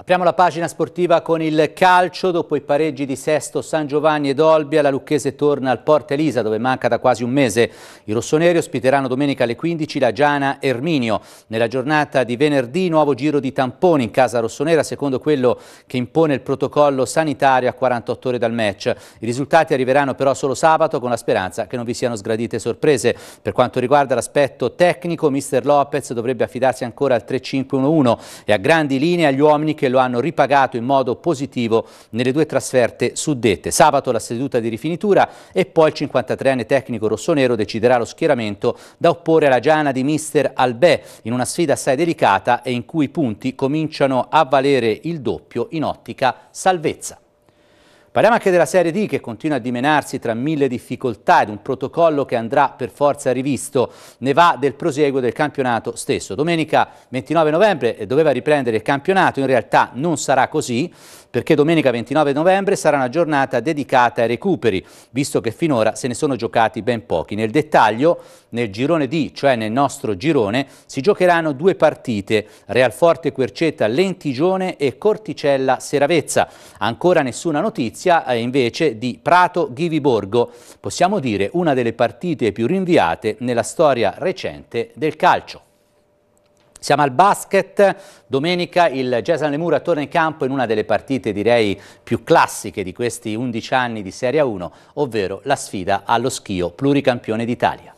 Apriamo la pagina sportiva con il calcio, dopo i pareggi di Sesto, San Giovanni ed Olbia, la Lucchese torna al Porta Elisa dove manca da quasi un mese. I rossoneri ospiteranno domenica alle 15 la Giana Erminio. Nella giornata di venerdì nuovo giro di tamponi in casa rossonera secondo quello che impone il protocollo sanitario a 48 ore dal match. I risultati arriveranno però solo sabato con la speranza che non vi siano sgradite sorprese. Per quanto riguarda l'aspetto tecnico, mister Lopez dovrebbe affidarsi ancora al 3-5-1-1 e a grandi linee agli uomini che che lo hanno ripagato in modo positivo nelle due trasferte suddette. Sabato la seduta di rifinitura e poi il 53enne tecnico rossonero deciderà lo schieramento da opporre alla Giana di mister Albè in una sfida assai delicata e in cui i punti cominciano a valere il doppio in ottica salvezza. Parliamo anche della Serie D che continua a dimenarsi tra mille difficoltà ed un protocollo che andrà per forza rivisto. Ne va del proseguo del campionato stesso. Domenica 29 novembre eh, doveva riprendere il campionato, in realtà non sarà così perché domenica 29 novembre sarà una giornata dedicata ai recuperi, visto che finora se ne sono giocati ben pochi. Nel dettaglio, nel girone D, cioè nel nostro girone, si giocheranno due partite, Real Forte Quercetta Lentigione e Corticella Seravezza. Ancora nessuna notizia eh, invece di Prato Ghiviborgo, possiamo dire una delle partite più rinviate nella storia recente del calcio. Siamo al basket, domenica il Gesan Lemura torna in campo in una delle partite direi più classiche di questi 11 anni di Serie 1, ovvero la sfida allo Schio, pluricampione d'Italia.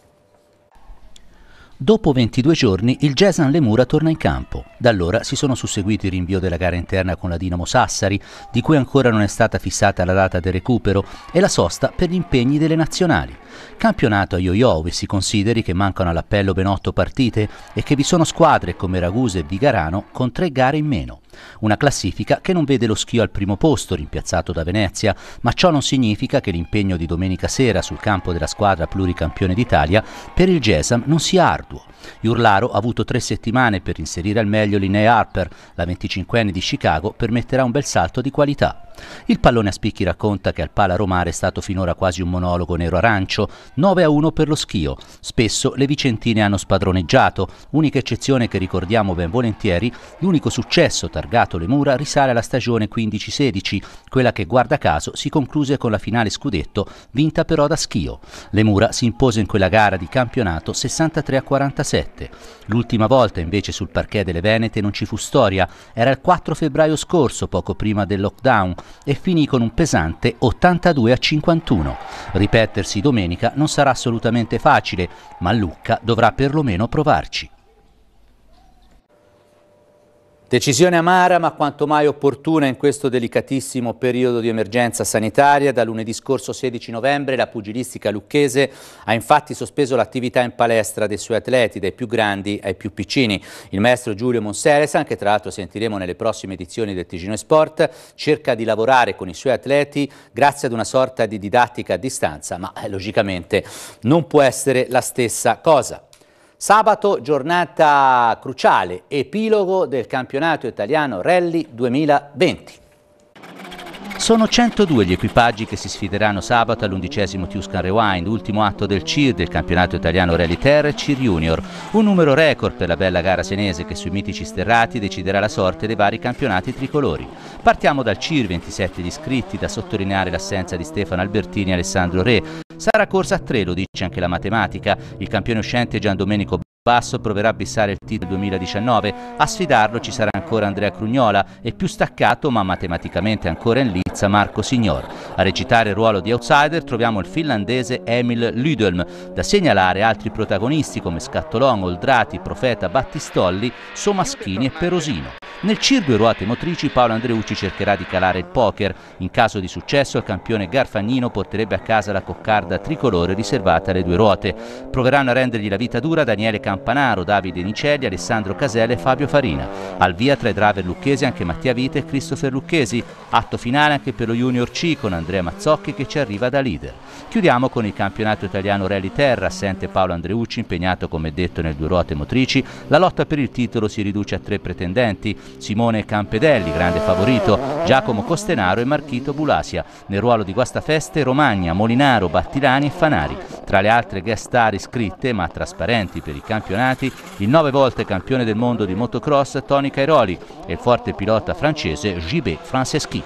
Dopo 22 giorni il Jesan Lemura torna in campo. Da allora si sono susseguiti il rinvio della gara interna con la Dinamo Sassari, di cui ancora non è stata fissata la data del recupero, e la sosta per gli impegni delle nazionali. Campionato a yo-yo ove si consideri che mancano all'appello ben 8 partite e che vi sono squadre come Ragusa e Vigarano con 3 gare in meno. Una classifica che non vede lo Schio al primo posto, rimpiazzato da Venezia, ma ciò non significa che l'impegno di domenica sera sul campo della squadra pluricampione d'Italia per il Gesam non sia arduo. Iurlaro ha avuto tre settimane per inserire al meglio Linnea Harper, la 25enne di Chicago permetterà un bel salto di qualità. Il pallone a spicchi racconta che al Pala Romare è stato finora quasi un monologo nero-arancio, 9 a 1 per lo schio. Spesso le vicentine hanno spadroneggiato, unica eccezione che ricordiamo ben volentieri, l'unico successo targato le mura risale alla stagione 15-16, quella che guarda caso si concluse con la finale scudetto, vinta però da schio. Le mura si impose in quella gara di campionato 63 a 47. L'ultima volta invece sul parquet delle Venete non ci fu storia, era il 4 febbraio scorso, poco prima del lockdown, e finì con un pesante 82 a 51. Ripetersi domenica non sarà assolutamente facile, ma Lucca dovrà perlomeno provarci. Decisione amara ma quanto mai opportuna in questo delicatissimo periodo di emergenza sanitaria. Da lunedì scorso 16 novembre la pugilistica lucchese ha infatti sospeso l'attività in palestra dei suoi atleti, dai più grandi ai più piccini. Il maestro Giulio Monseresan, che tra l'altro sentiremo nelle prossime edizioni del Ticino Sport, cerca di lavorare con i suoi atleti grazie ad una sorta di didattica a distanza, ma eh, logicamente non può essere la stessa cosa. Sabato giornata cruciale, epilogo del campionato italiano Rally 2020. Sono 102 gli equipaggi che si sfideranno sabato all'undicesimo Tuscan Rewind, ultimo atto del CIR del campionato italiano Rally Terre CIR Junior, un numero record per la bella gara senese che sui mitici sterrati deciderà la sorte dei vari campionati tricolori. Partiamo dal CIR, 27 gli iscritti, da sottolineare l'assenza di Stefano Albertini e Alessandro Re, Sarà corsa a tre, lo dice anche la matematica. Il campione uscente Gian Domenico Basso proverà a bissare il titolo 2019, a sfidarlo ci sarà ancora Andrea Crugnola e più staccato ma matematicamente ancora in lizza Marco Signor. A recitare il ruolo di outsider troviamo il finlandese Emil Ludelm, da segnalare altri protagonisti come Scattolon, Oldrati, Profeta, Battistolli, Somaschini e Perosino. Nel CIR due ruote motrici Paolo Andreucci cercherà di calare il poker. In caso di successo il campione Garfagnino porterebbe a casa la coccarda tricolore riservata alle due ruote. Proveranno a rendergli la vita dura Daniele Campanaro, Davide Nicelli, Alessandro Casella e Fabio Farina. Al via tra i driver lucchesi anche Mattia Vita e Christopher Lucchesi. Atto finale anche per lo Junior C con Andrea Mazzocchi che ci arriva da leader. Chiudiamo con il campionato italiano Rally Terra, assente Paolo Andreucci impegnato come detto nel due ruote motrici. La lotta per il titolo si riduce a tre pretendenti. Simone Campedelli, grande favorito, Giacomo Costenaro e Marchito Bulasia. Nel ruolo di Guastafeste Romagna, Molinaro, Battilani e Fanari. Tra le altre guest star iscritte, ma trasparenti per i campionati, il nove volte campione del mondo di motocross Tony Cairoli e il forte pilota francese Gibet Franceschi.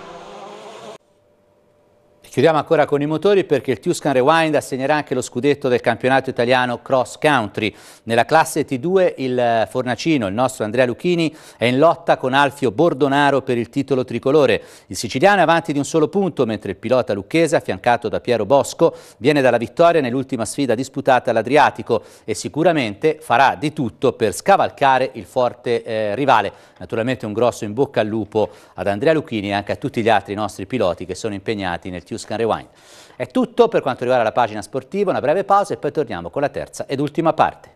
Chiudiamo ancora con i motori perché il Tuscan Rewind assegnerà anche lo scudetto del campionato italiano cross country. Nella classe T2 il Fornacino, il nostro Andrea Lucchini, è in lotta con Alfio Bordonaro per il titolo tricolore. Il siciliano è avanti di un solo punto, mentre il pilota lucchese, affiancato da Piero Bosco, viene dalla vittoria nell'ultima sfida disputata all'Adriatico e sicuramente farà di tutto per scavalcare il forte eh, rivale. Naturalmente un grosso in bocca al lupo ad Andrea Lucchini e anche a tutti gli altri nostri piloti che sono impegnati nel Tuscan Tuscan Rewind. È tutto per quanto riguarda la pagina sportiva, una breve pausa e poi torniamo con la terza ed ultima parte.